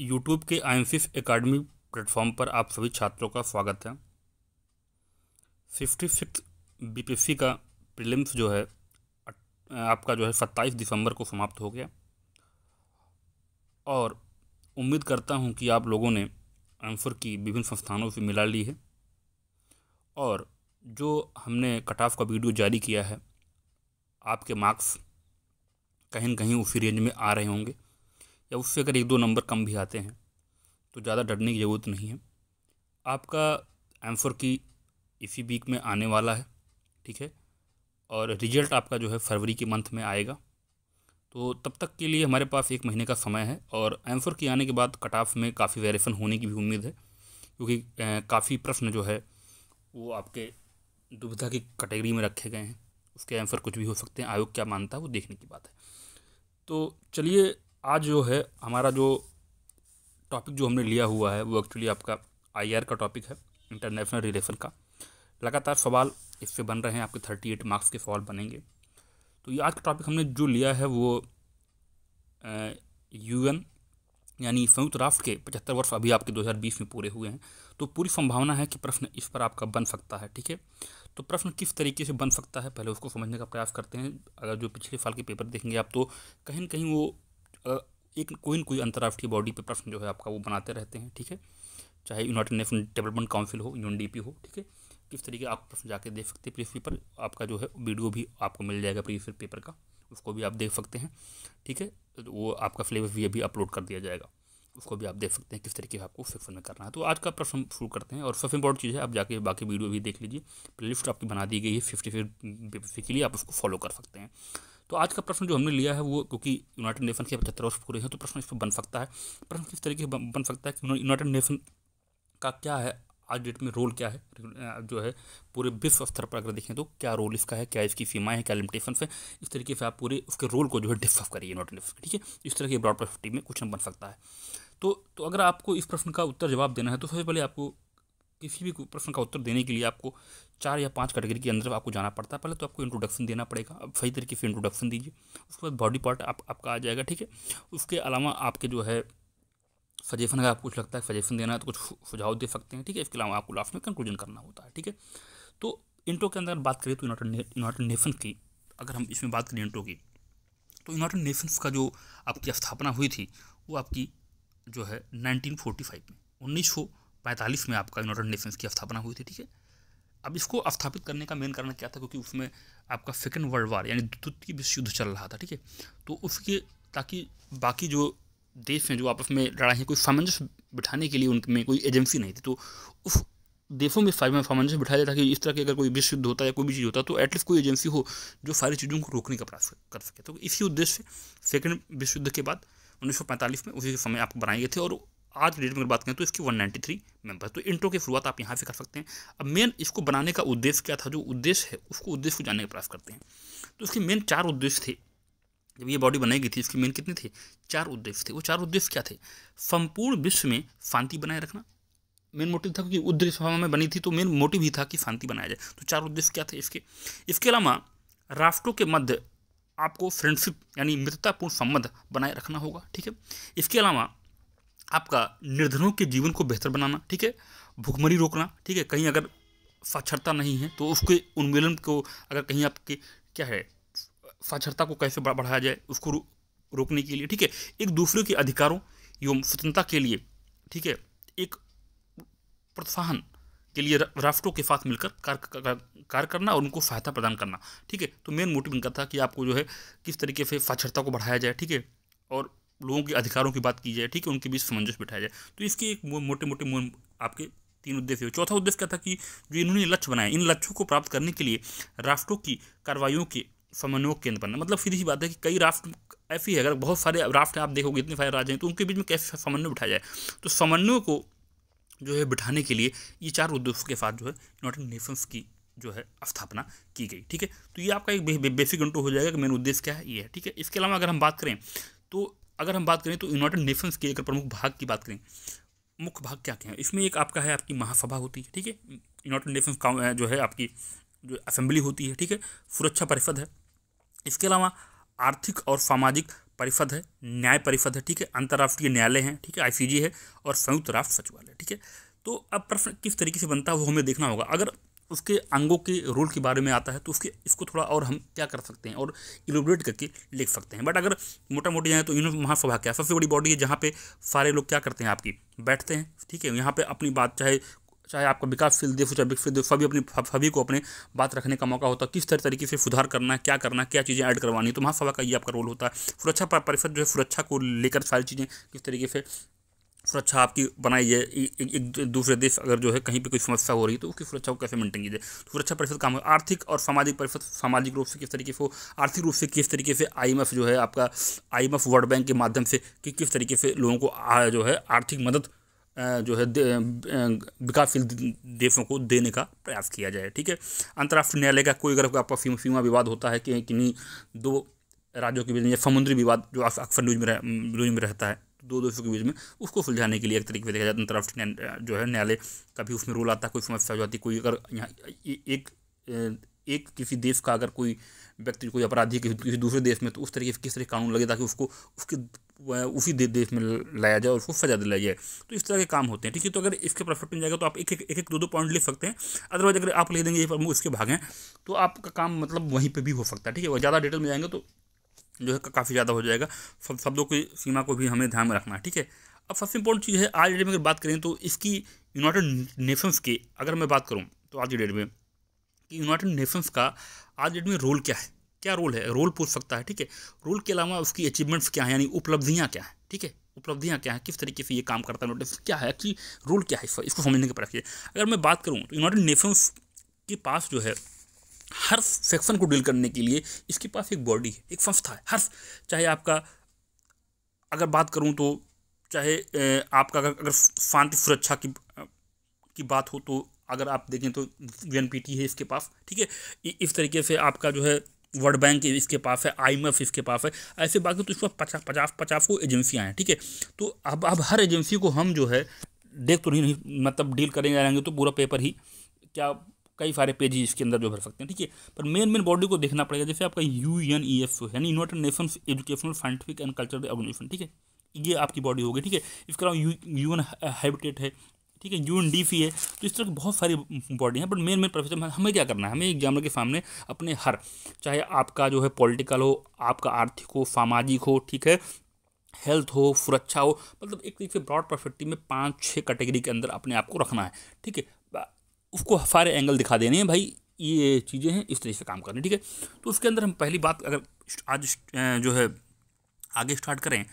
YouTube के आइम्फिस academy platform पर आप सभी छात्रों का स्वागत है फिफ्टी सिक्स बी का प्रीलिम्स जो है आपका जो है सत्ताईस दिसंबर को समाप्त हो गया और उम्मीद करता हूं कि आप लोगों ने आंसर की विभिन्न संस्थानों से मिला ली है और जो हमने कट ऑफ का वीडियो जारी किया है आपके मार्क्स कहीं कहीं उसी रेंज में आ रहे होंगे या उससे अगर एक दो नंबर कम भी आते हैं तो ज़्यादा डरने की ज़रूरत नहीं है आपका फोर की इसी वीक में आने वाला है ठीक है और रिजल्ट आपका जो है फरवरी के मंथ में आएगा तो तब तक के लिए हमारे पास एक महीने का समय है और फोर की आने के बाद कट ऑफ में काफ़ी वेरिएशन होने की भी उम्मीद है क्योंकि काफ़ी प्रश्न जो है वो आपके दुविधा की कैटेगरी में रखे गए हैं उसके आंसर कुछ भी हो सकते हैं आयोग क्या मानता है वो देखने की बात है तो चलिए आज जो है हमारा जो टॉपिक जो हमने लिया हुआ है वो एक्चुअली आपका आईआर का टॉपिक है इंटरनेशनल रिलेशन का लगातार सवाल इससे बन रहे हैं आपके थर्टी एट मार्क्स के सवाल बनेंगे तो ये आज का टॉपिक हमने जो लिया है वो यू यानी संयुक्त राष्ट्र के पचहत्तर वर्ष अभी आपके 2020 में पूरे हुए हैं तो पूरी संभावना है कि प्रश्न इस पर आपका बन सकता है ठीक है तो प्रश्न किस तरीके से बन सकता है पहले उसको समझने का प्रयास करते हैं अगर जो पिछले साल के पेपर देखेंगे आप तो कहीं ना कहीं वो एक कोई ना कोई अंतर्राष्ट्रीय बॉडी पे प्रश्न जो है आपका वो बनाते रहते हैं ठीक है चाहे यूनाइटेड नेशन डेवलपमेंट काउंसिल हो यूएनडीपी हो ठीक है किस तरीके आप प्रश्न जाके देख सकते हैं प्रीवियस पेपर आपका जो है वीडियो भी आपको मिल जाएगा प्रीवियस पेपर का उसको भी आप देख सकते हैं ठीक है तो वो आपका फ्लेवर भी अभी अपलोड कर दिया जाएगा उसको भी आप देख सकते हैं किस तरीके से आपको सेक्शन में करना है तो आज का प्रश्न शुरू करते हैं और सबसे इंपॉर्टेंट चीज़ है आप जाके बाकी वीडियो भी देख लीजिए प्ले लिस्ट आपकी बना दी गई है फिफ्टी फिफ्टी के लिए आप उसको फॉलो कर सकते हैं तो आज का प्रश्न जो हमने लिया है वो क्योंकि यूनाइटेड नेशन के पचहत्तर वर्ष पूरे हैं तो प्रश्न इस पर बन सकता है प्रश्न किस तरीके से बन सकता है कि यूनाइटेड नेशन का क्या है आज डेट में रोल क्या है जो है पूरे विश्व स्तर पर अगर देखें तो क्या रोल इसका है क्या इसकी सीमाएँ हैं क्या लिमिटेशन है इस तरीके से आप पूरे उसके रोल को जो है डिस्कस करिए यूनाइटेड नेशन ठीक है इस तरह के ब्रॉड पर्सपेक्टिव में क्वेश्चन बन सकता है तो तो अगर आपको इस प्रश्न का उत्तर जवाब देना है तो सबसे पहले आपको किसी भी प्रश्न का उत्तर देने के लिए आपको चार या पांच कैटेगरी के अंदर आपको जाना पड़ता है पहले तो आपको इंट्रोडक्शन देना पड़ेगा आप सही तरीके से इंट्रोडक्शन दीजिए उसके बाद बॉडी पार्ट आप, आपका आ जाएगा ठीक है उसके अलावा आपके जो है सजेशन अगर आपको कुछ लगता है सजेशन देना है तो कुछ सुझाव दे सकते हैं ठीक है इसके अलावा आपको लास्ट में कंक्लूजन करना होता है ठीक है तो इंट्रो के अंदर बात करें तो यूनाइटेड नेशन की अगर हम इसमें बात करें इंट्रो की तो यूनाइटेड नेशंस का जो आपकी स्थापना हुई थी वो आपकी जो है फाइव में उन्नीस पैंतालीस में आपका यूनाइटेड नेशंस की स्थापना हुई थी ठीक है अब इसको स्थापित करने का मेन कारण क्या था क्योंकि उसमें आपका सेकेंड वर्ल्ड वार यानी द्वितीय विश्व युद्ध चल रहा था ठीक है तो उसके ताकि बाकी जो देश हैं जो आपस में लड़ाई हैं कोई सामंजस्य बिठाने के लिए उनमें कोई एजेंसी नहीं थी तो उस देशों में सामंजस्य बिठाया जाए ताकि इस तरह के अगर कोई विश्व युद्ध होता है या कोई भी चीज़ होता है तो एटलीस्ट कोई एजेंसी हो जो सारी चीज़ों को रोकने का प्रयास कर सके तो इसी उद्देश्य सेकेंड विश्व युद्ध के बाद पैंतालीस में उसी समय आपको बनाए गए थे और आज डेट में बात करें तो इसकी 193 नाइन्टी थ्री मेंबर तो इंट्रो की शुरुआत आप यहाँ से कर सकते हैं अब मेन इसको बनाने का उद्देश्य क्या था जो उद्देश्य है उसको उद्देश्य को जानने का प्रयास करते हैं तो इसके मेन चार उद्देश्य थे जब ये बॉडी बनाई गई थी इसके मेन कितने थे चार उद्देश्य थे वो चार उद्देश्य क्या थे संपूर्ण विश्व में शांति बनाए रखना मेन मोटिव था क्योंकि उद्देश्य में बनी थी तो मेन मोटिव ही था कि शांति बनाया जाए तो चार उद्देश्य क्या थे इसके इसके अलावा राष्ट्रों के मध्य आपको फ्रेंडशिप यानी मित्रतापूर्ण संबंध बनाए रखना होगा ठीक है इसके अलावा आपका निर्धनों के जीवन को बेहतर बनाना ठीक है भुखमरी रोकना ठीक है कहीं अगर साक्षरता नहीं है तो उसके उन्मूलन को अगर कहीं आपके क्या है साक्षरता को कैसे बढ़ाया जाए उसको रो, रोकने के लिए ठीक है एक दूसरे के अधिकारों एवं स्वतंत्रता के लिए ठीक है एक प्रोत्साहन के लिए राष्ट्रों के साथ मिलकर कार्य कार्य करना और उनको सहायता प्रदान करना ठीक है तो मेन मोटिव इनका था कि आपको जो है किस तरीके से साक्षरता को बढ़ाया जाए ठीक है और लोगों के अधिकारों की बात की जाए ठीक है उनके बीच समंजस बिठाया जाए तो इसके एक मोटे मोटे आपके तीन उद्देश्य हुए चौथा उद्देश्य क्या था कि जो इन्होंने लक्ष्य बनाए इन लक्ष्यों को प्राप्त करने के लिए राष्ट्रों की कार्रवाइयों के समन्वय केंद्र बनना मतलब फिर ही बात है कि कई राष्ट्र ऐसी है अगर बहुत सारे राष्ट्र आप देखोगे इतने सारे राज्य हैं तो उनके बीच में कैसे समन्वय बिठाया जाए तो समन्वय को जो है बिठाने के लिए ये चार उद्देश्यों के साथ जो है यूनाइटेड नेशंस की जो है स्थापना की गई ठीक है तो ये आपका एक बेसिक इंटू हो जाएगा कि मेन उद्देश्य क्या है ये है ठीक है इसके अलावा अगर हम बात करें तो अगर हम बात करें तो यूनाइटेड नेशंस के अगर प्रमुख भाग की बात करें मुख्य भाग क्या क्या है इसमें एक आपका है आपकी महासभा होती है ठीक है यूनाइटेड नेशंस का जो है आपकी जो असेंबली होती है ठीक है सुरक्षा परिषद है इसके अलावा आर्थिक और सामाजिक परिषद है न्याय परिषद है ठीक है अंतर्राष्ट्रीय न्यायालय है ठीक है आई है और संयुक्त राष्ट्र सचिवालय ठीक है तो अब प्रश्न किस तरीके से बनता है वो हमें देखना होगा अगर उसके अंगों के रोल के बारे में आता है तो उसके इसको थोड़ा और हम क्या कर सकते हैं और इलोबरेट करके लिख सकते हैं बट अगर मोटा मोटी जाए तो यूनिट महासभा क्या सबसे बड़ी बॉडी है जहाँ पे सारे लोग क्या करते हैं आपकी बैठते हैं ठीक है यहाँ पे अपनी बात चाहे चाहे आपका विकासशील देश हो चाहे विकसित देश सभी अपनी सभी को अपने बात रखने का मौका होता है किस तरह तरीके से सुधार करना है क्या करना है क्या चीज़ें ऐड करवानी है तो महासभा का ये आपका रोल होता है सुरक्षा परिषद जो है सुरक्षा को लेकर सारी चीज़ें किस तरीके से सुरक्षा आपकी बनाई है एक दूसरे देश अगर जो है कहीं पर कोई समस्या हो रही है तो उसकी सुरक्षा को कैसे मेंटेन जाए तो सुरक्षा परिषद काम आर्थिक और सामाजिक परिषद सामाजिक रूप से किस तरीके से हो आर्थिक रूप से किस तरीके से आई जो है आपका आई वर्ल्ड बैंक के माध्यम से कि किस तरीके से लोगों को जो है आर्थिक मदद जो है विकासशील देशों को देने का प्रयास किया जाए ठीक है अंतर्राष्ट्रीय न्यायालय का कोई अगर आपका सीमा विवाद होता है कि नहीं दो राज्यों के बीच समुद्री विवाद जो अक्सर न्यूज में रह, न्यूज में रहता है दो दोषों के बीच में उसको सुलझाने के लिए एक तरीके से देखा जाए अंतर्राष्ट्रीय जो है न्यायालय का भी उसमें रोल आता है कोई समस्या हो जाती कोई अगर यहाँ एक एक किसी देश का अगर कोई व्यक्ति कोई अपराधी किसी किसी दूसरे देश में तो उस तरीके से किस तरह कानून लगे ताकि उसको उसके उसी दे, देश में लाया जाए और उसको सजा दिलाई जाए तो इस तरह के काम होते हैं ठीक है तो अगर इसके परफेक्ट में जाएगा तो आप एक एक एक, एक दो दो पॉइंट लिख सकते हैं अदरवाइज अगर आप ले देंगे ये प्रमुख इसके भाग हैं तो आपका काम मतलब वहीं पर भी हो सकता है ठीक है और ज़्यादा डिटेल में जाएंगे तो जो है काफ़ी ज़्यादा हो जाएगा सब शब्दों की सीमा को भी हमें ध्यान में रखना है ठीक है अब सबसे इंपॉर्टेंट चीज़ है आज डेट में अगर बात करें तो इसकी यूनाइटेड नेशंस की अगर मैं बात करूँ तो आज की डेट में कि यूनाइटेड नेशंस का आज डेट में रोल क्या है क्या रोल है रोल पूछ सकता है ठीक है रोल के अलावा उसकी अचीवमेंट्स क्या है यानी उपलब्धियाँ क्या है ठीक है उपलब्धियाँ क्या हैं किस तरीके से ये काम करता है नोटिस क्या है कि रोल क्या है इसको समझने के प्रयास अगर मैं बात करूँ तो यूनाइटेड नेशंस के पास जो है हर सेक्शन को डील करने के लिए इसके पास एक बॉडी है एक संस्था है हर चाहे आपका अगर बात करूँ तो चाहे आपका अगर अगर शांति सुरक्षा की की बात हो तो अगर आप देखें तो वी है इसके पास ठीक है इस तरीके से आपका जो है वर्ल्ड बैंक इसके पास है आई इसके पास है ऐसे बाकी तो इसमें पचास पचास पचास को एजेंसियाँ हैं ठीक है तो अब अब हर एजेंसी को हम जो है देख तो नहीं, नहीं मतलब डील करेंगे रहेंगे तो पूरा पेपर ही क्या कई सारे पेजेस इसके अंदर जो भर सकते हैं ठीक है पर मेन मेन बॉडी को देखना पड़ेगा जैसे आपका यू एन ई एफ यानी United Nation Educational Scientific and Cultural Organisation ठीक है ये आपकी बॉडी होगी ठीक है इसके अलावा यू एन हैबिटेट है ठीक है यू एन डी सी है तो इस तरह की बहुत सारी बॉडी हैं बट मेन मेन प्रोफेसर हमें क्या करना है हमें एग्जाम के सामने अपने हर चाहे आपका जो है पॉलिटिकल हो आपका आर्थिक हो सामाजिक हो ठीक है हेल्थ हो सुरक्षा हो मतलब एक तरीके से ब्रॉड परफेक्टिव में पाँच छः कैटेगरी के अंदर अपने आप को रखना है ठीक है उसको सारे एंगल दिखा देने हैं भाई ये चीज़ें हैं इस तरह से काम करनी ठीक है तो उसके अंदर हम पहली बात अगर आज जो है आगे स्टार्ट करें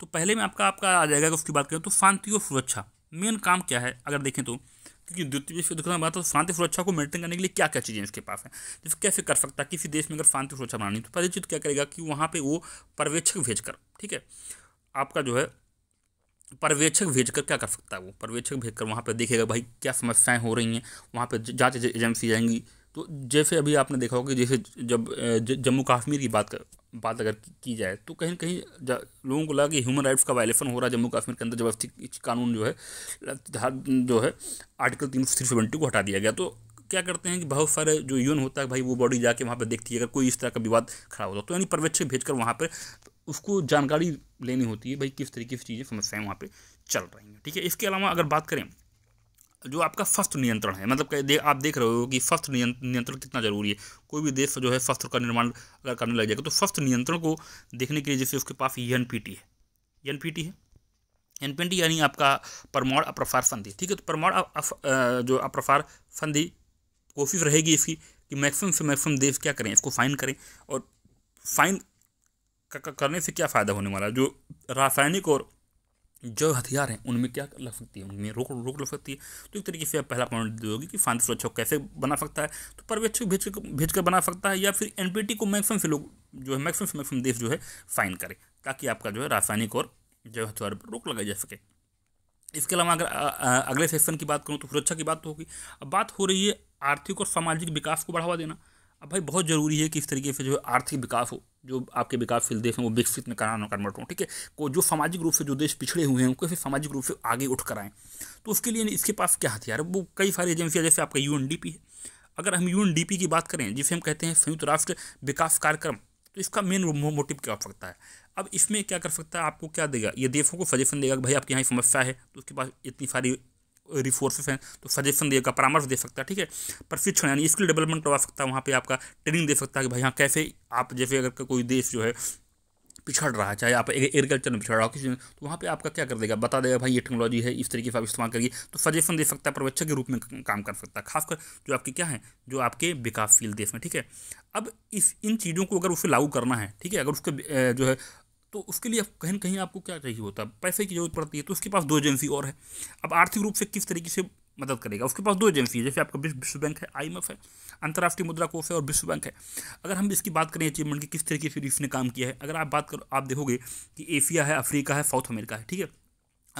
तो पहले में आपका आपका आ जाएगा उसकी बात करें तो शांति और सुरक्षा मेन काम क्या है अगर देखें तो क्योंकि द्वितीय विश्व युद्ध का बात तो शांति सुरक्षा को मेंटेन करने के लिए क्या क्या चीज़ें इसके पास हैं जैसे कैसे कर सकता है किसी देश में अगर शांति सुरक्षा बनानी तो पहली चीज़ क्या करेगा कि वहाँ पर वो पर्यवेक्षक भेज कर ठीक है आपका जो है पर्यवेक्षक भेज कर क्या कर सकता है वो पर्यवेक्षक भेज कर वहाँ पर देखेगा भाई क्या समस्याएं हो रही हैं वहाँ पर जाँच एजेंसी जाएंगी तो जैसे अभी आपने देखा होगा जैसे जब जम्मू कश्मीर की बात कर बात अगर की जाए तो कहीं कहीं लोगों को लगा कि ह्यूमन राइट्स का वायलेशन हो रहा है जम्मू कश्मीर के अंदर जबरदस्ती कानून जो है जो है आर्टिकल तीन सौ सेवेंटी को हटा दिया गया तो क्या करते हैं कि बहुत सारे जो यून होता है भाई वो बॉडी जाके वहाँ पर देखती है अगर कोई इस तरह का विवाद खड़ा होता तो यानी पर्यवेक्षक भेजकर वहाँ पर उसको जानकारी लेनी होती है भाई किस तरीके से चीज़ें समस्याएँ वहाँ पर चल रही हैं ठीक है इसके अलावा अगर बात करें जो आपका स्वस्थ नियंत्रण है मतलब दे, आप देख रहे हो कि स्वस्थ नियंत्रण कितना जरूरी है कोई भी देश जो है स्वास्थ्य का निर्माण अगर करने लग जाएगा तो स्वस्थ नियंत्रण को देखने के लिए जैसे उसके पास एन e है एन e है एन e यानी आपका परमाण अप्रसार संधि ठीक है तो परमाण जो अप्रसार संधि कोशिश रहेगी इसकी कि मैक्सिमम से मैक्सिमम देश क्या करें इसको फाइन करें और फाइन करने से क्या फ़ायदा होने वाला है जो रासायनिक और जो हथियार हैं उनमें क्या लग सकती है उनमें रोक रोक लग सकती है तो एक तरीके से आप पहला पॉइंट दोगे कि शांति सुरक्षा कैसे बना सकता है तो पर्यवेक्षक भेज कर भेज कर बना सकता है या फिर एन को मैक्सिमम से लोग जो है मैक्सिमम से मैक्सिमम देश जो है फाइन करें ताकि आपका जो है रासायनिक और जो हथियार पर रोक लगाई जा सके इसके अलावा अगर अगले सेक्शन की बात करूँ तो सुरक्षा की बात तो होगी अब बात हो रही है आर्थिक और सामाजिक विकास को बढ़ावा देना अब भाई बहुत ज़रूरी है कि इस तरीके से जो आर्थिक विकास हो जो आपके विकासशील देश हैं वो विकसित में कराना कन्वर्ट हों ठीक है को जो सामाजिक रूप से जो देश पिछड़े हुए हैं उनको फिर सामाजिक रूप से आगे उठ कर आएँ तो उसके लिए इसके पास क्या हथियार है वो कई सारी एजेंसियाँ जैसे आपका यू है अगर हम यू की बात करें जिसे हम कहते हैं संयुक्त राष्ट्र विकास कार्यक्रम तो इसका मेन मोटिव क्या हो सकता है अब इसमें क्या कर सकता है आपको क्या देगा ये देशों को सजेशन देगा कि भाई आपके यहाँ समस्या है तो उसके पास इतनी सारी रिसोर्सेस हैं तो सजेशन देगा परामर्श दे सकता है ठीक है प्रशिक्षण यानी स्किल डेवलपमेंट करवा सकता है वहाँ पर आपका ट्रेनिंग दे सकता है कि भाई हाँ कैसे आप जैसे अगर कोई देश जो है पिछड़ रहा है चाहे आप एग्रीकल्चर में पिछड़ रहा हो किसी में तो वहाँ पे आपका क्या कर देगा बता देगा भाई ये टेक्नोलॉजी है इस तरीके से आप इस्तेमाल करिए तो सजेशन दे सकता है प्रवेक्षक के रूप में काम कर सकता है खासकर जो आपके क्या है जो आपके विकासशील देश में ठीक है अब इस इन चीज़ों को अगर उसे लागू करना है ठीक है अगर उसके जो है तो उसके लिए कहीं ना कहीं आपको क्या चाहिए होता है पैसे की जरूरत पड़ती है तो उसके पास दो एजेंसी और है अब आर्थिक रूप से किस तरीके से मदद करेगा उसके पास दो एजेंसी है जैसे आपका विश्व बैंक है आई है अंतर्राष्ट्रीय मुद्रा कोष है और विश्व बैंक है अगर हम इसकी बात करें अचीवमेंट की किस तरीके से इसने काम किया है अगर आप बात करो आप देखोगे कि एशिया है अफ्रीका है साउथ अमेरिका है ठीक है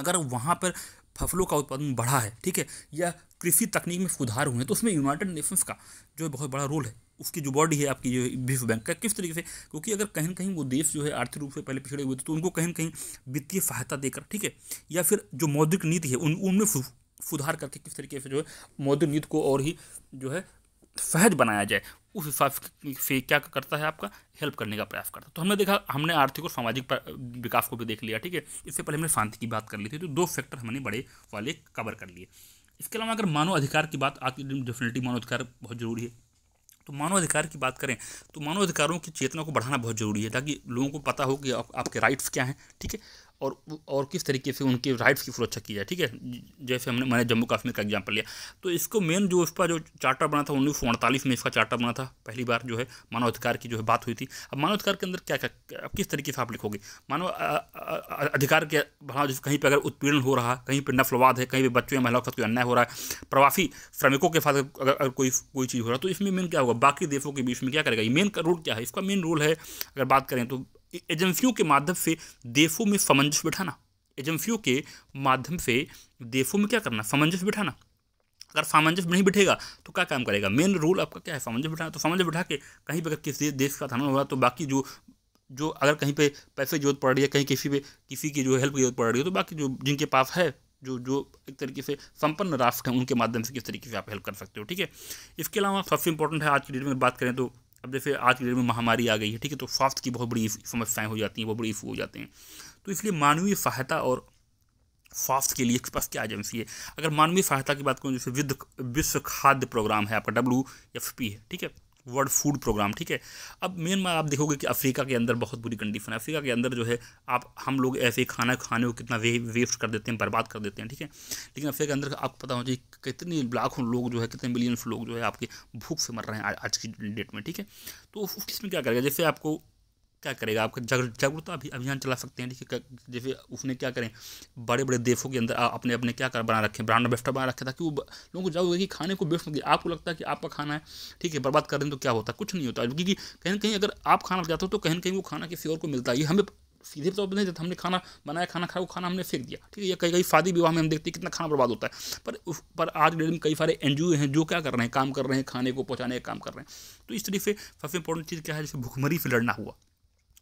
अगर वहाँ पर फसलों का उत्पादन बढ़ा है ठीक है या कृषि तकनीक में सुधार हुए हैं तो उसमें यूनाइटेड नेशंस का जो बहुत बड़ा रोल है उसकी जो बॉडी है आपकी जो विश्व बैंक का किस तरीके से क्योंकि अगर कहीं कहीं वो देश जो है आर्थिक रूप से पहले पिछड़े हुए थे तो उनको कहीं कहीं वित्तीय सहायता देकर ठीक है या फिर जो मौद्रिक नीति है उन उनमें सुधार करके किस तरीके से जो है मौद्रिक नीति को और ही जो है सहज बनाया जाए उस हिसाब से क्या करता है आपका हेल्प करने का प्रयास करता है तो हमने देखा हमने आर्थिक और सामाजिक विकास को भी देख लिया ठीक है इससे पहले हमने शांति की बात कर ली थी तो दो फैक्टर हमने बड़े वाले कवर कर लिए इसके अलावा अगर मानव अधिकार की बात आती डेफिनेटली मानव अधिकार बहुत जरूरी है तो मानवाधिकार की बात करें तो मानवाधिकारों की चेतना को बढ़ाना बहुत जरूरी है ताकि लोगों को पता हो कि आप, आपके राइट्स क्या हैं ठीक है और और किस तरीके से उनके राइट्स की सुरक्षा की जाए ठीक है जैसे हमने मैंने जम्मू कश्मीर का एग्जाम्पल लिया तो इसको मेन जो उसका जो चार्टर बना था उन्नीस में इसका चार्टर बना था पहली बार जो है मानवाधिकार की जो है बात हुई थी अब मानवाधिकार के अंदर क्या क्या किस तरीके से आप लिखोगे मानव अधिकार के भाव जैसे कहीं पर अगर उत्पीड़न हो रहा कहीं पर नफलवाद है कहीं पर बच्चों या महिलाओं के साथ कोई अन्याय हो रहा है प्रवासी श्रमिकों के साथ अगर, अगर कोई कोई चीज़ हो रहा है तो इसमें मेन क्या होगा बाकी देशों के बीच में क्या करेगा ये मेन रोल क्या है इसका मेन रोल है अगर बात करें तो एजेंसियों के माध्यम से देशों में सामंजस्य बैठाना एजेंसियों के माध्यम से देशों में क्या करना सामंजस्य बिठाना अगर सामंजस्य नहीं बैठेगा तो क्या काम करेगा मेन रोल आपका क्या है सामंजस्य बैठाना तो सामंजस्य बिठा के कहीं पर किसी देश का धन होगा तो बाकी जो जो अगर कहीं पे पैसे की जरूरत पड़ रही है कहीं किसी पे किसी की जो हेल्प की जरूरत पड़ रही है तो बाकी जो जिनके पास है जो जो एक तरीके से संपन्न राष्ट्र हैं उनके माध्यम से किस तरीके से आप हेल्प कर सकते हो ठीक है इसके अलावा सबसे इंपॉर्टेंट है आज की डेट में बात करें तो अब जैसे आज की डेट में महामारी आ गई है ठीक है तो स्वास्थ्य की बहुत बड़ी समस्याएं हो जाती हैं बहुत बड़ी इशू हो जाते हैं तो इसलिए मानवीय सहायता और स्वास्थ्य के लिए स्पष्ट क्या एजेंसी है अगर मानवीय सहायता की बात करूँ जैसे विद्ध विश्व खाद्य प्रोग्राम है आपका डब्ल्यू एफ पी है ठीक है वर्ल्ड फूड प्रोग्राम ठीक है अब मेन आप देखोगे कि अफ्रीका के अंदर बहुत बुरी कंडीशन है अफ्रीका के अंदर जो है आप हम लोग ऐसे खाना खाने को कितना वे वेस्ट कर देते हैं बर्बाद कर देते हैं ठीक है लेकिन अफ्रीका के अंदर आपको पता हो चाहिए कितने लाखों लोग जो है कितने मिलियंस लोग जो है आपके भूख से मर रहे हैं आज की डेट में ठीक है तो उसमें क्या करेगा जैसे आपको क्या करेगा आपका जागरूकता जागरूकता अभी अभियान चला सकते हैं देखिए जैसे उसने क्या करें बड़े बड़े देशों के अंदर अपने अपने क्या कर बना रखे ब्रांड बेस्टर बना रखे ताकि वो लोगों को जागरूक कि खाने को बेस्ट होगी आपको लगता है कि आपका खाना है ठीक है बर्बाद कर दें तो क्या होता है कुछ नहीं होता क्योंकि कहीं ना कहीं अगर आप खाना जाते हो तो कहीं कहीं वो खाना किसी और को मिलता है ये हमें सीधे तौर पर नहीं देता हमने खाना बनाया खाना खाया वो खाना हमने फेंक दिया ठीक है या कई कई शादी विवाह में हम देखते हैं कितना खाना बर्बाद होता है पर उस पर आज डेट में कई सारे एन हैं जो क्या कर रहे हैं काम कर रहे हैं खाने को पहुँचाने का काम कर रहे हैं तो इस तरीके से सबसे इंपॉर्टेंट चीज़ क्या है जैसे भुखमरी से लड़ना हुआ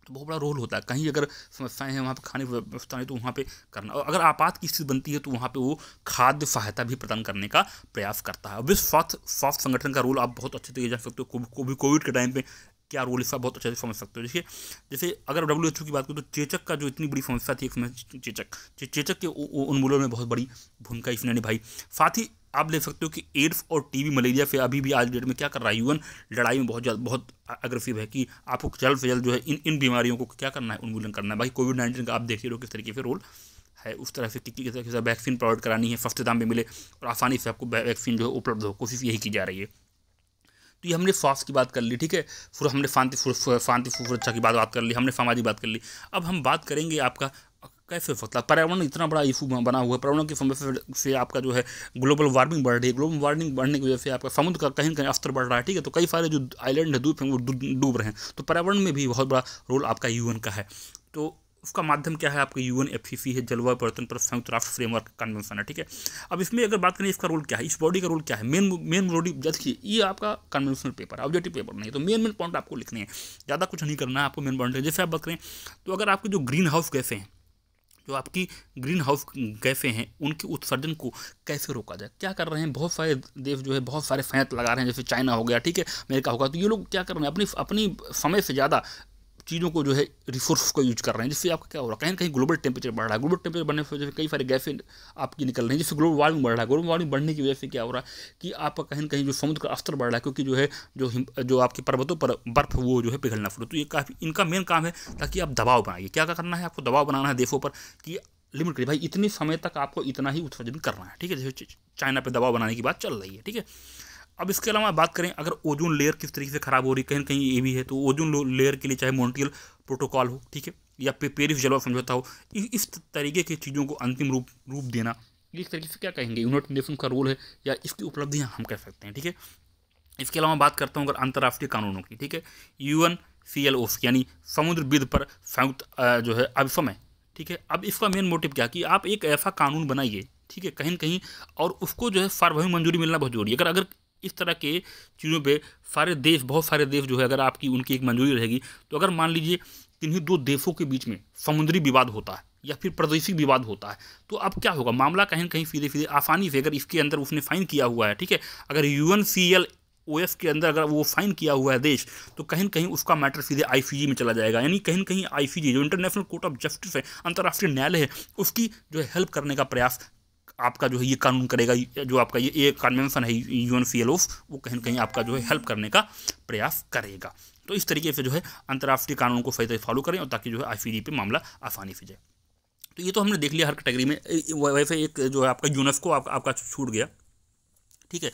तो बहुत बड़ा रोल होता है कहीं अगर समस्याएं हैं वहाँ पर खाने की व्यवस्था नहीं तो वहाँ पे करना और अगर आपात की स्थिति बनती है तो वहाँ पे वो खाद्य सहायता भी प्रदान करने का प्रयास करता है विश्व स्वास्थ्य स्वास्थ्य संगठन का रोल आप बहुत अच्छे तरीके जान सकते हो कोविड कोविड के टाइम पर क्या रोल इसका बहुत अच्छे से समझ सकते हो जैसे जैसे अगर डब्ल्यू एच ओ की बात करें तो चेचक का जो इतनी बड़ी समस्या थी एक समय चेचक चेचक के उन्मूलन में बहुत बड़ी भूमिका इसने निभाई साथ ही आप देख सकते हो कि एड्स और टीबी मलेरिया से अभी भी आज डेट में क्या कर रहा है यूएन लड़ाई में बहुत जल्द बहुत अग्रेसिव है कि आपको जल्द से जल्द जो है इन इन बीमारियों को क्या करना है उन्मूलन करना है भाई कोविड नाइन्टीन का आप देख ही रहो किस तरीके से रोल है उस तरह से किस तरह से वैक्सीन प्रोवाइड करानी है सस्ते दाम में मिले और आसानी से आपको वैक्सीन जो है उपलब्ध हो कोशिश यही की जा रही है तो ये हमने स्वास्थ्य की बात कर ली ठीक है फिर हमने शांति सुरक्षा की बात बात कर ली हमने सामाजिक बात कर ली अब हम बात करेंगे आपका कैसे हो सकता है पर्यावरण इतना बड़ा इशू बना हुआ है पर्यावरण की समस्या से आपका जो है ग्लोबल वार्मिंग बढ़ रही है ग्लोबल वार्मिंग बढ़ने की वजह से आपका समुद्र का कहीं कहीं अस्तर बढ़ रहा है ठीक है तो कई सारे जो आइलैंड है द्वीप हैं वो डूब रहे हैं तो पर्यावरण में भी बहुत बड़ा रोल आपका यू का है तो उसका माध्यम क्या है आपका यू एन है जलवायु परिवर्तन पर संयुक्त राष्ट्र फ्रेमवर्क कन्वेंशन है ठीक है अब इसमें अगर बात करें इसका रोल क्या है इस बॉडी का रोल क्या है मेन मेन बॉडी जैसे ये आपका कन्वेंशनल पेपर है ऑब्जेक्टिव पेपर नहीं तो मेन मेन पॉइंट आपको लिखने हैं ज़्यादा कुछ नहीं करना है आपको मेन पॉइंट जैसे आप बात करें तो अगर आपके जो ग्रीन हाउस कैसे हैं जो आपकी ग्रीन हाउस गैसें हैं उनके उत्सर्जन को कैसे रोका जाए क्या कर रहे हैं बहुत सारे देश जो है बहुत सारे फैंत लगा रहे हैं जैसे चाइना हो गया ठीक है अमेरिका होगा तो ये लोग क्या कर रहे हैं अपनी अपनी समय से ज़्यादा चीज़ों को जो है रिसोर्स को यूज कर रहे हैं जिससे आपका क्या हो रहा है कहीं ना कहीं ग्लोबल टेम्परेचर बढ़ रहा है ग्लोबल टेम्परेचर बढ़ने से कई सारे गैसें आपकी निकल रही हैं जिससे ग्लोबल वार्मिंग बढ़ रहा है ग्लोबल वार्मिंग बढ़ने की वजह से क्या हो रहा है कि आपका कहीं ना कहीं जो समुद्र का स्तर बढ़ रहा है क्योंकि जो है जो जो आपके पर्वतों पर बर्फ वो जो है पिघलना शुरू तो ये काफ़ी इनका मेन काम है ताकि आप दबाव बनाइए क्या क्या करना है आपको दबाव बनाना है देशों पर कि लिमिट करिए भाई इतने समय तक आपको इतना ही उत्सर्जन करना है ठीक है जैसे चाइना पर दबाव बनाने की बात चल रही है ठीक है अब इसके अलावा बात करें अगर ओजोन लेयर किस तरीके से खराब हो रही कहीं कहीं ये भी है तो ओजोन लेयर के लिए चाहे मोन्टियल प्रोटोकॉल हो ठीक है या पेरिस जलवा समझौता हो इस तरीके की चीज़ों को अंतिम रूप रूप देना इस तरीके से क्या कहेंगे यूनाइटेड नेशन का रोल है या इसकी उपलब्धियाँ हम कह सकते हैं ठीक है इसके अलावा बात करता हूँ अगर अंतर्राष्ट्रीय कानूनों की ठीक है U N C L of यानी समुद्र विद पर संयुक्त जो है अब समय ठीक है अब इसका मेन मोटिव क्या कि आप एक ऐसा कानून बनाइए ठीक है कहीं कहीं और उसको जो है सार्वभौमिक मंजूरी मिलना बहुत जरूरी है अगर अगर इस तरह के चीज़ों पे सारे देश बहुत सारे देश जो है अगर आपकी उनकी एक मंजूरी रहेगी तो अगर मान लीजिए किन्हीं दो देशों के बीच में समुद्री विवाद होता है या फिर प्रादेशिक विवाद होता है तो अब क्या होगा मामला कहीं कहीं सीधे सीधे आसानी से अगर इसके अंदर उसने फाइन किया हुआ है ठीक है अगर U N C L O F के अंदर अगर वो फाइन किया हुआ है देश तो कहीं ना कहीं उसका मैटर सीधे आईसीजी में चला जाएगा यानी कहीं आई कहीं आईसीजी जो इंटरनेशनल कोर्ट ऑफ जस्टिस है अंतर्राष्ट्रीय न्यायालय है उसकी जो है हेल्प करने का प्रयास आपका जो है ये कानून करेगा जो आपका ये ये कन्वेंसन है यू एन वो कहीं ना कहीं आपका जो है हेल्प करने का प्रयास करेगा तो इस तरीके से जो है अंतर्राष्ट्रीय कानून को सही तरह फॉलो करें और ताकि जो है आई पे मामला आसानी से जाए तो ये तो हमने देख लिया हर कैटेगरी में वैसे एक जो है आपका यूनेस्को आप, आपका छूट गया ठीक है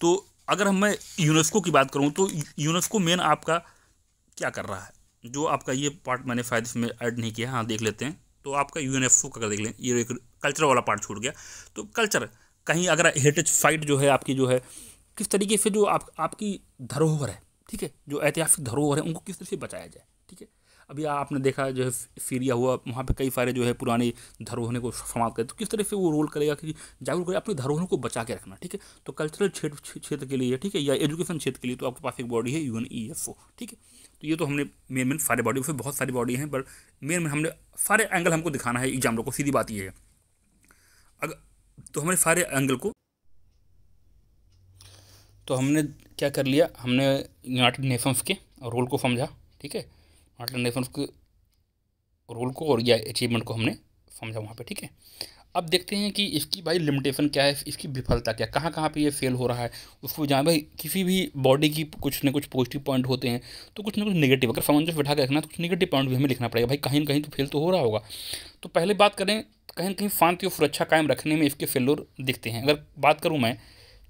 तो अगर हम मैं यूनेस्को की बात करूँ तो यूनेस्को मेन आपका क्या कर रहा है जो आपका ये पार्ट मैंने शायद इसमें ऐड नहीं किया हाँ देख लेते हैं तो आपका यू का कर देख लें ये एक कल्चर वाला पार्ट छूट गया तो कल्चर कहीं अगर हेरिटेज साइट जो है आपकी जो है किस तरीके से जो आप आपकी धरोहर है ठीक है जो ऐतिहासिक धरोहर है उनको किस तरह से बचाया जाए ठीक है अभी आपने देखा जो है सीरिया हुआ वहाँ पे कई सारे जो है पुराने धरोहरों को समाप्त करें तो किस तरह से वो रोल करेगा कि जागरूक करेगा अपने धरोहरों को बचा के रखना ठीक है तो कल्चरल क्षेत्र क्षेत्र के लिए ठीक है या एजुकेशन क्षेत्र के लिए तो आपके पास एक बॉडी है यू ठीक है तो ये तो हमने मेन मेन सारे बॉडी उसमें बहुत सारी बॉडी हैं पर मेन मेन हमने सारे एंगल हमको दिखाना है एग्जाम को सीधी बात ये है अगर तो हमने सारे एंगल को तो हमने क्या कर लिया हमने यूनाइटेड नेशंस के रोल को समझा ठीक है यूनाइटेड नेशंस के रोल को और या अचीवमेंट को हमने समझा वहाँ पे ठीक है अब देखते हैं कि इसकी भाई लिमिटेशन क्या है इसकी विफलता क्या कहाँ कहाँ पे ये फेल हो रहा है उसको जहाँ भाई किसी भी बॉडी की कुछ ना कुछ पॉजिटिव पॉइंट होते हैं तो कुछ ना कुछ नेगेटिव अगर सामंजस्य बैठा के रखना तो कुछ नेगेटिव पॉइंट भी हमें लिखना पड़ेगा भाई कहीं ना कहीं तो फेल तो हो रहा होगा तो पहले बात करें कहीं ना कहीं शांति और सुरक्षा कायम रखने में इसके फेलोर दिखते हैं अगर बात करूँ मैं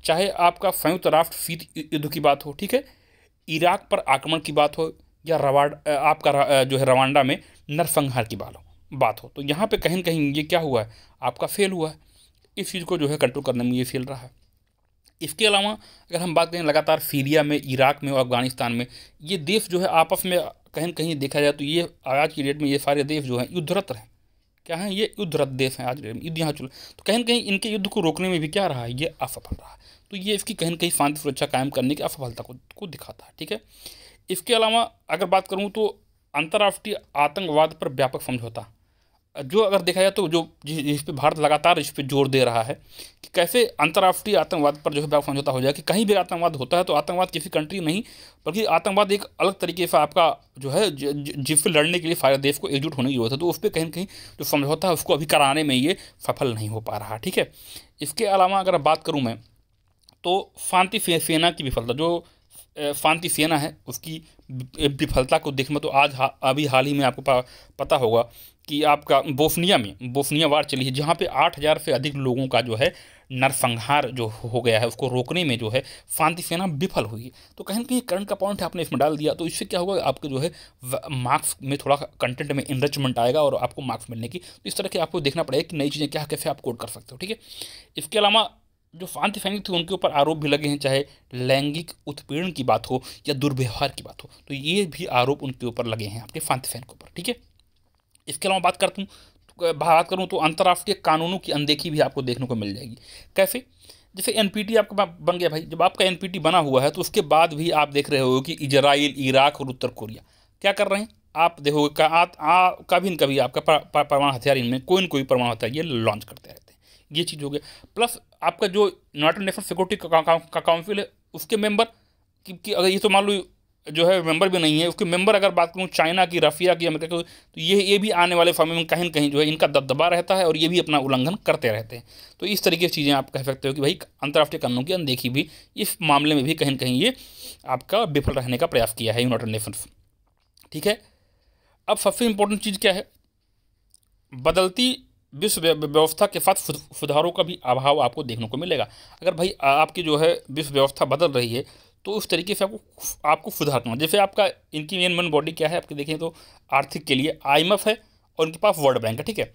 चाहे आपका संयुक्त राष्ट्र शीत युद्ध की बात हो ठीक है इराक पर आक्रमण की बात हो या रवाड आपका जो है रवांडा में नरसंहार की बात हो बात हो तो यहाँ पे कहीं कहीं ये क्या हुआ है आपका फेल हुआ है इस चीज़ को जो है कंट्रोल करने में ये फेल रहा है इसके अलावा अगर हम बात करें लगातार सीरिया में इराक में और अफगानिस्तान में ये देश जो है आपस में कहीं कहीं देखा जाए तो ये आज की डेट में ये सारे देश जो हैं युद्धरत हैं क्या हैं ये युद्धरत देश हैं आज के डेट में युद्ध यहाँ चल तो कहीं कहीं इनके युद्ध को रोकने में भी क्या रहा है ये असफल रहा तो ये इसकी कहीं कहीं शांति सुरक्षा कायम करने की असफलता को, को दिखाता है ठीक है इसके अलावा अगर बात करूँ तो अंतर्राष्ट्रीय आतंकवाद पर व्यापक समझौता जो अगर देखा जाए तो जो जिस पे भारत लगातार इस पे जोर दे रहा है कि कैसे अंतर्राष्ट्रीय आतंकवाद पर जो है व्यापक समझौता हो जाए कि कहीं भी आतंकवाद होता है तो आतंकवाद किसी कंट्री नहीं बल्कि आतंकवाद एक अलग तरीके से आपका जो है जिससे लड़ने के लिए फायर देश को एकजुट होने की जरूरत है तो उस पर कहीं कहीं जो समझौता है उसको अभी कराने में ये सफल नहीं हो पा रहा ठीक है इसके अलावा अगर बात करूँ मैं तो शांति सेना की विफलता जो शांति सेना है उसकी विफलता को देखना तो आज हा, अभी हाल ही में आपको पता होगा कि आपका बोफनिया में बोफनिया वार चली है जहाँ पे आठ हज़ार से अधिक लोगों का जो है नरसंहार जो हो गया है उसको रोकने में जो है शांति सेना विफल हुई है तो कहीं ना कहीं करंट का पॉइंट है आपने इसमें डाल दिया तो इससे क्या होगा आपके जो है मार्क्स में थोड़ा कंटेंट में इनरचमेंट आएगा और आपको मार्क्स मिलने की तो इस तरह के आपको देखना पड़ेगा कि नई चीज़ें क्या कैसे आप कोड कर सकते हो ठीक है इसके अलावा जो फांति सैनिक थे उनके ऊपर आरोप भी लगे हैं चाहे लैंगिक उत्पीड़न की बात हो या दुर्व्यवहार की बात हो तो ये भी आरोप उनके ऊपर लगे हैं आपके फांति सैनिक के ऊपर ठीक है इसके अलावा बात करता हूँ बात करूँ तो अंतर्राष्ट्रीय कानूनों की अनदेखी भी आपको देखने को मिल जाएगी कैसे जैसे एन आपका बन गया भाई जब आपका एन बना हुआ है तो उसके बाद भी आप देख रहे हो कि इजराइल इराक और उत्तर कोरिया क्या कर रहे हैं आप देखोगे का, आ, आ, कभी न कभी आपका परमाणु हथियार इनमें कोई न कोई परमाणु हथियार ये लॉन्च करते रहते हैं ये चीज़ हो गया प्लस आपका जो यूनाइटेड नेशन सिक्योरिटी का काउंसिल है उसके मेंबर क्योंकि अगर ये तो मान लो जो है मेंबर भी नहीं है उसके मेंबर अगर बात करूँ चाइना की रफिया की अमेरिका की तो ये ये भी आने वाले समय में कहीं कहीं जो है इनका दबदबा रहता है और ये भी अपना उल्लंघन करते रहते हैं तो इस तरीके की चीज़ें आप कह सकते हो कि भाई अंतर्राष्ट्रीय कानून की अनदेखी भी इस मामले में भी कहीं कहीं ये आपका विफल रहने का प्रयास किया है यूनाइटेड नेशंस ठीक है अब सबसे इम्पोर्टेंट चीज़ क्या है बदलती विश्व व्यवस्था के साथ सुधारों का भी अभाव आपको देखने को मिलेगा अगर भाई आपकी जो है विश्व व्यवस्था बदल रही है तो उस तरीके से आपको आपको सुधारना जैसे आपका इनकी मेन मन बॉडी क्या है आपके देखें तो आर्थिक के लिए आई है और उनके पास वर्ल्ड बैंक है ठीक है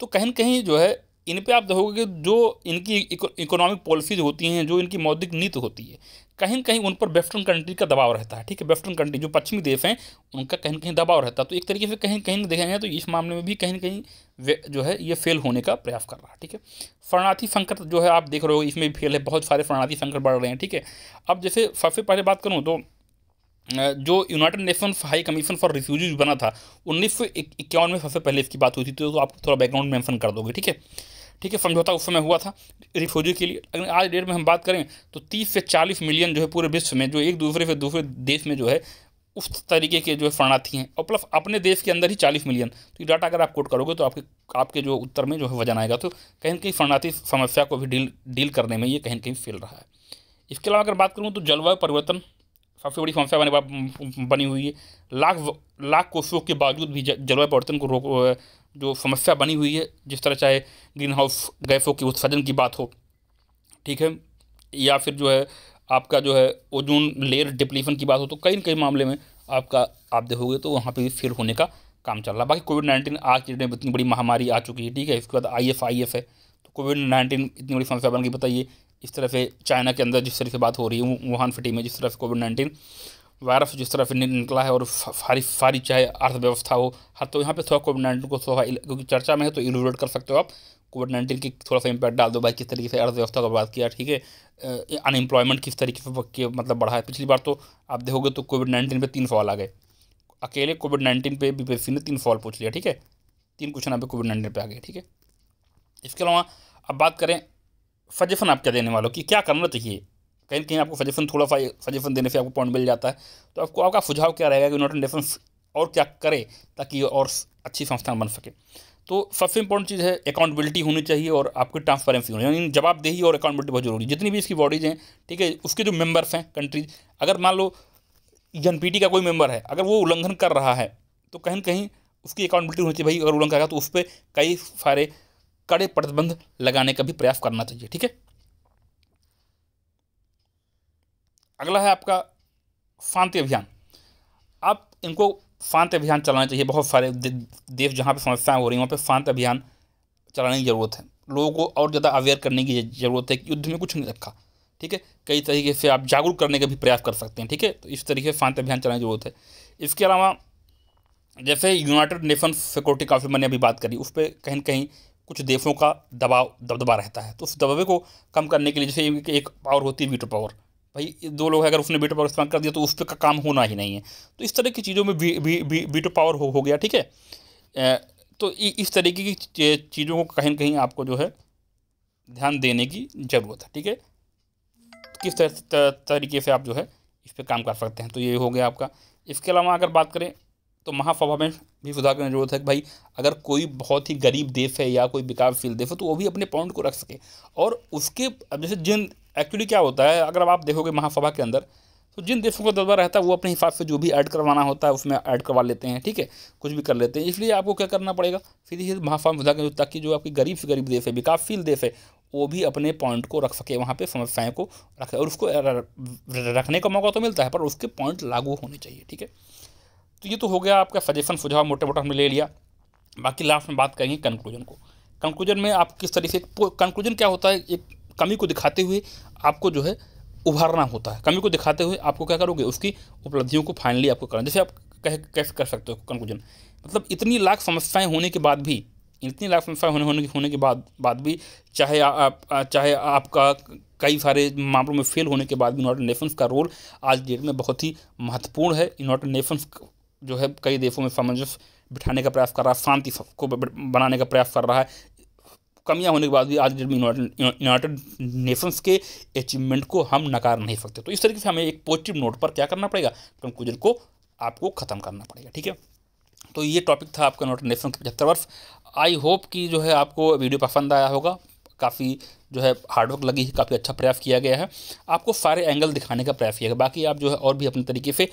तो कहीं कहीं जो है इन पे आप देखोगे कि जो इनकी इकोनॉमिक पॉलिसीज होती हैं जो इनकी मौद्रिक नीति होती है कहीं ना कहीं उन पर वेस्टर्न कंट्री का दबाव रहता है ठीक है वेस्टर्न कंट्री जो पश्चिमी देश हैं उनका कहीं ना कहीं दबाव रहता है तो एक तरीके से कहीं कहीं जाए तो इस मामले में भी कहीं ना कहीं जो है ये फेल होने का प्रयास कर रहा है ठीक है शरणार्थी संकट जो है आप देख रहे हो इसमें भी फेल है बहुत सारे शरणार्थी संकट बढ़ रहे हैं ठीक है अब जैसे सबसे पहले बात करूँ तो जो United Nation High Commission for Refugees बना था उन्नीस सौ इक्यावन में सबसे पहले इसकी बात हुई थी तो, तो आपको थोड़ा बैकग्राउंड मेंशन कर दोगे ठीक है ठीक है समझौता उस समय हुआ था रिफ्यूजी के लिए अगर आज डेट में हम बात करें तो तीस से चालीस मिलियन जो है पूरे विश्व में जो एक दूसरे से दूसरे देश में जो है उस तरीके के जो है शरणार्थी हैं और प्लस अपने देश के अंदर ही चालीस मिलियन तो ये डाटा अगर आप कोट करोगे तो आपके आपके जो उत्तर में जो है वजन आएगा तो कहीं ना कहीं शरणार्थी समस्या को भी डील डील करने में ये कहीं ना कहीं फेल रहा है इसके अलावा अगर बात करूँ तो जलवायु परिवर्तन सबसे बड़ी समस्या बने बनी हुई है लाख लाख कोशिशों के बावजूद भी जलवायु परिवर्तन को रोक जो समस्या बनी हुई है जिस तरह चाहे ग्रीन हाउस गैसों के उत्सर्जन की बात हो ठीक है या फिर जो है आपका जो है ओजोन लेयर डिप्लीशन की बात हो तो कई न कई मामले में आपका आप देखोगे तो वहाँ पर फिर फेल होने का काम चल रहा है बाकी कोविड नाइन्टीन आज की डेट में इतनी बड़ी महामारी आ चुकी है ठीक है इसके बाद आई एफ आई एफ है तो कोविड नाइन्टीन इतनी बड़ी समस्या बन गई बताइए इस तरह से चाइना के अंदर जिस तरह से बात हो रही है वुहान फिटी में जिस तरह से कोविड नाइन्टीन वायरस जिस तरह से निकला है और फारी सारी चाहे अर्थव्यवस्था हो हर हाँ, तो यहाँ पे थोड़ा कोविड नाइन्टीन को थोड़ा क्योंकि चर्चा में है तो इलिब्रेट कर सकते हो आप कोविड नाइन्टीन की थोड़ा सा इम्पैक्ट डाल दो भाई किस तरीके से अर्थव्यवस्था का बात किया ठीक है अनएम्प्लॉयमेंट किस तरीके से मतलब बढ़ा है पिछली बार तो आप देखोगे तो कोविड नाइन्टीन पर तीन फॉल आ गए अकेले कोविड नाइन्टीन पे बीपीएससी ने तीन फॉल पूछ लिया ठीक है तीन क्वेश्चन आप कोविड नाइन्टीन पे आ गए ठीक है इसके अलावा अब बात करें सजेशन आप क्या देने वालों कि क्या करना चाहिए कहीं कहीं आपको सजेशन थोड़ा सा सजेशन देने से आपको पॉइंट मिल जाता है तो आपको आपका सुझाव क्या रहेगा कि यूनाइटेड डेफेंस और क्या करे ताकि और अच्छी संस्थान बन सके तो सबसे इंपॉर्टेंट चीज़ है अकाउंटबिलिटी होनी चाहिए और आपकी ट्रांसपेरेंसी होनी यानी जवाबदेही और अकाउंटबिलिटी बहुत जरूरी है जितनी भी इसकी बॉडीज़ हैं ठीक है उसके जो मेंबर्स हैं कंट्रीज अगर मान लो एन का कोई मेंबर है अगर वो उल्लंघन कर रहा है तो कहीं कहीं उसकी अकाउंटबिलिटी होनी चाहिए भाई अगर उल्लंघन करेगा तो उस पर कई सारे कड़े प्रतिबंध लगाने का भी प्रयास करना चाहिए ठीक है अगला है आपका शांति अभियान आप इनको शांति अभियान चलाना चाहिए बहुत सारे देश जहाँ पे समस्याएं हो रही हैं वहाँ पे शांति अभियान चलाने की ज़रूरत है लोगों को और ज़्यादा अवेयर करने की ज़रूरत है कि युद्ध में कुछ नहीं रखा ठीक है कई तरीके से आप जागरूक करने का भी प्रयास कर सकते हैं ठीक है तो इस तरीके से शांति अभियान चलाने की ज़रूरत है इसके अलावा जैसे यूनाइटेड नेशन सिक्योरिटी काउंसिल मैंने अभी बात करी उस पर कहीं कहीं कुछ देशों का दबाव दबदबा रहता है तो उस दबावे को कम करने के लिए जैसे एक पावर होती है वीटो पावर भाई दो लोग अगर उसने वीटो पावर इस्तेमाल कर दिया तो उस पर का काम होना ही नहीं है तो इस तरह की चीज़ों में वीटो पावर हो, हो गया ठीक है तो इ, इस तरीके की चीज़ों को कहीं कहीं आपको जो है ध्यान देने की ज़रूरत है ठीक है किस तरीके से आप जो है इस पर काम कर सकते हैं तो ये हो गया आपका इसके अलावा अगर बात करें तो महासभा में भी सुधार करने की जरूरत है कि भाई अगर कोई बहुत ही गरीब देश है या कोई विकासशील देश है तो वो भी अपने पॉइंट को रख सके और उसके अब जैसे जिन एक्चुअली क्या होता है अगर आप देखोगे महासभा के अंदर तो जिन देशों का दरबार रहता है वो अपने हिसाब से जो भी ऐड करवाना होता है उसमें ऐड करवा लेते हैं ठीक है कुछ भी कर लेते हैं इसलिए आपको क्या करना पड़ेगा सीधी सीधे महासभा में सुधार ताकि जो आपकी गरीब से गरीब देश है विकासशील देश है वो भी अपने पॉइंट को रख सके वहाँ पे समस्याएं को रखे और उसको रखने का मौका तो मिलता है पर उसके पॉइंट लागू होने चाहिए ठीक है तो ये तो हो गया आपका सजेशन सुझाव मोटा मोटा हमने ले लिया बाकी लास्ट में बात करेंगे कंक्लूजन को कंक्लूजन में आप किस तरीके से कंक्लूजन क्या होता है एक कमी को दिखाते हुए आपको जो है उभारना होता है कमी को दिखाते हुए आपको क्या करोगे उसकी उपलब्धियों को फाइनली आपको करना जैसे आप कह कैसे कर सकते हो कंक्लूजन मतलब इतनी लाख समस्याएं होने के बाद भी इतनी लाख समस्याएं होने होने होने के बाद बाद भी चाहे आप चाहे आपका कई सारे मामलों में फेल होने के बाद भी यूनाइटेड नेशंस का रोल आज डेट में बहुत ही महत्वपूर्ण है यूनाइटेड नेशंस जो है कई देशों में सामंजस्य बिठाने का प्रयास कर रहा है शांति को बनाने का प्रयास कर रहा है कमियां होने के बाद भी आज डेट यूनाइटेड नेशंस के अचीवमेंट को हम नकार नहीं सकते तो इस तरीके से हमें एक पॉजिटिव नोट पर क्या करना पड़ेगा कंक्लूजन को आपको ख़त्म करना पड़ेगा ठीक है तो ये टॉपिक था आपका यूनाइटेड नेशन के पचहत्तर वर्ष आई होप कि जो है आपको वीडियो पसंद आया होगा काफ़ी जो है हार्डवर्क लगी है काफ़ी अच्छा प्रयास किया गया है आपको सारे एंगल दिखाने का प्रयास किया गया बाकी आप जो है और भी अपने तरीके से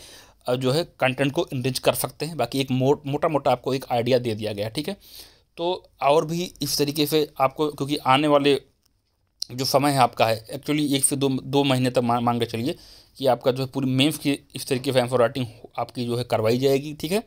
जो है कंटेंट को इनरिच कर सकते हैं बाकी एक मोट मोटा मोटा आपको एक आइडिया दे दिया गया ठीक है तो और भी इस तरीके से आपको क्योंकि आने वाले जो समय है आपका है एक्चुअली एक से दो दो महीने तक मा, मांग के चलिए कि आपका जो है पूरी मेम्स की इस तरीके से एम्फोराइटिंग आपकी जो है करवाई जाएगी ठीक है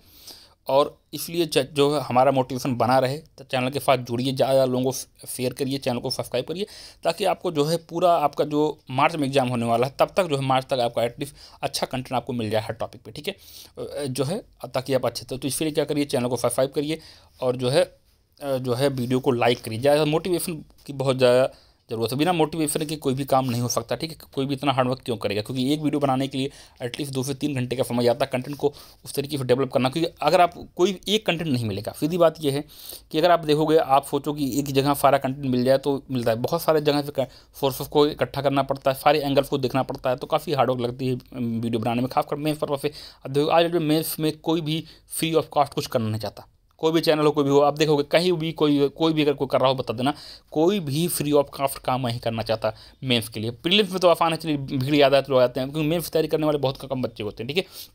और इसलिए जो है हमारा मोटिवेशन बना रहे तो चैनल के साथ जुड़िए ज़्यादा लोगों को शेयर करिए चैनल को सब्सक्राइब करिए ताकि आपको जो है पूरा आपका जो मार्च में एग्जाम होने वाला है तब तक जो है मार्च तक आपका एटलीस्ट अच्छा कंटेंट आपको मिल जाए हर टॉपिक पे ठीक है जो है ताकि आप अच्छे तो इसलिए क्या करिए चैनल को सब्सक्राइब करिए और जो है जो है वीडियो को लाइक करिए ज़्यादा मोटिवेशन की बहुत ज़्यादा ज़रूरत है बिना मोटिवेशन के कोई भी काम नहीं हो सकता ठीक है कोई भी इतना हार्डवर्क क्यों करेगा क्योंकि एक वीडियो बनाने के लिए एटलीस्ट दो से तीन घंटे का समय आता है कंटेंट को उस तरीके से डेवलप करना क्योंकि अगर आप कोई एक कंटेंट नहीं मिलेगा सीधी बात यह है कि अगर आप देखोगे आप सोचो कि एक जगह सारा कंटेंट मिल जाए तो मिलता है बहुत सारे जगह से सोर्सेस को इकट्ठा करना पड़ता है सारे एंगल्स को देखना पड़ता है तो काफ़ी हार्डवर्क लगती है वीडियो बनाने में खासकर मेन्स पर्पज से आज में मेन्स में कोई भी फ्री ऑफ कॉस्ट कुछ करना नहीं चाहता कोई भी चैनल हो कोई भी हो आप देखोगे कहीं भी कोई कोई भी अगर कोई कर रहा हो बता देना कोई भी फ्री ऑफ काफ्ट काम नहीं करना चाहता मेन्स के लिए प्रीलिम्स में तो आसान है चलिए भीड़ याद तो लोग आते हैं क्योंकि मेन्स तैयारी करने वाले बहुत कम बच्चे होते हैं ठीक है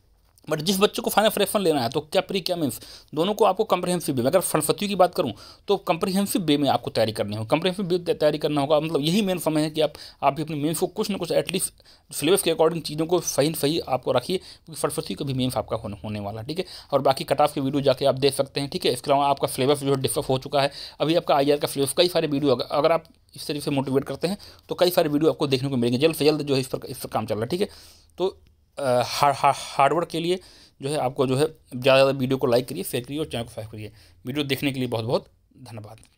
बट जिस बच्चे को फाइनल फ्रैक्शन लेना है तो क्या प्री क्या मीन्स दोनों को आपको कंप्रहेंसिव बे में अगर फलफतियों की बात करूँ तो कंप्रहेंसिव बे में आपको तैयारी करनी होगी कंप्रहेंसिव बे तैयारी करना होगा मतलब यही मेन समय है कि आप आप भी अपने मेन्स को कुछ ना कुछ एटलीस्ट सिलेबस के अकॉर्डिंग चीज़ों को सही सही आपको रखिए क्योंकि फलफती का भी मेन्स आपका होने होने वाला है ठीक है और बाकी कट ऑफ की वीडियो जाके आप देख सकते हैं ठीक है इसके अलावा आपका सिलेबस जो है डिस्कस हो चुका है अभी आपका आई का सिलेबस कई सारे वीडियो अगर आप इस तरीके से मोटिवेट करते हैं तो कई सारे वीडियो आपको देखने को मिलेंगे जल्द से जल्द जो है इस पर इस पर काम चल रहा है ठीक है तो हार्डवर्क के लिए जो है आपको जो है ज़्यादा ज़्यादा वीडियो को लाइक करिए शेयर करिए और चैनल को सब्सक्राइब करिए वीडियो देखने के लिए बहुत बहुत धन्यवाद